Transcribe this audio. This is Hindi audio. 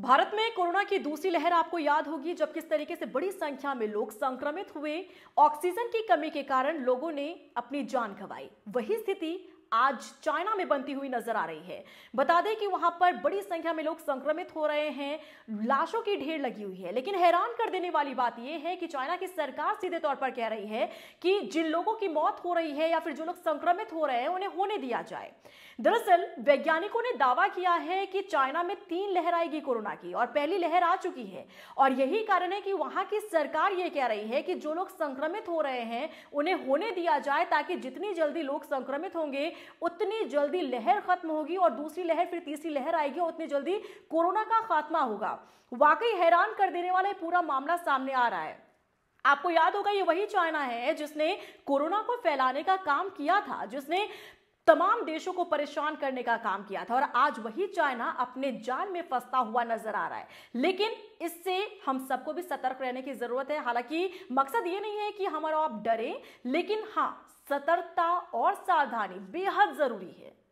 भारत में कोरोना की दूसरी लहर आपको याद होगी जब किस तरीके से बड़ी संख्या में लोग संक्रमित हुए ऑक्सीजन की कमी के कारण लोगों ने अपनी जान गंवाई वही स्थिति आज चाइना में बनती हुई नजर आ रही है बता दें कि वहां पर बड़ी संख्या में लोग संक्रमित हो रहे हैं लाशों की ढेर लगी हुई है लेकिन हैरान कर देने वाली बात यह है कि चाइना की सरकार सीधे तौर पर कह रही है कि जिन लोगों की मौत हो रही है या फिर जो लोग संक्रमित हो रहे हैं उन्हें होने दिया जाए दरअसल वैज्ञानिकों ने दावा किया है कि चाइना में तीन लहर आएगी कोरोना की और पहली लहर आ चुकी है और यही कारण है कि वहां की सरकार ये कह रही है कि जो लोग संक्रमित हो रहे हैं उन्हें होने दिया जाए ताकि जितनी जल्दी लोग संक्रमित होंगे उतनी जल्दी लहर खत्म होगी और दूसरी लहर फिर तीसरी लहर आएगी और उतनी जल्दी कोरोना का खात्मा होगा वाकई हैरान कर देने वाला पूरा मामला सामने आ रहा है आपको याद होगा ये वही चाइना है जिसने कोरोना को फैलाने का काम किया था जिसने तमाम देशों को परेशान करने का काम किया था और आज वही चाइना अपने जाल में फंसता हुआ नजर आ रहा है लेकिन इससे हम सबको भी सतर्क रहने की जरूरत है हालांकि मकसद ये नहीं है कि हमारा आप डरें लेकिन हाँ सतर्कता और सावधानी बेहद जरूरी है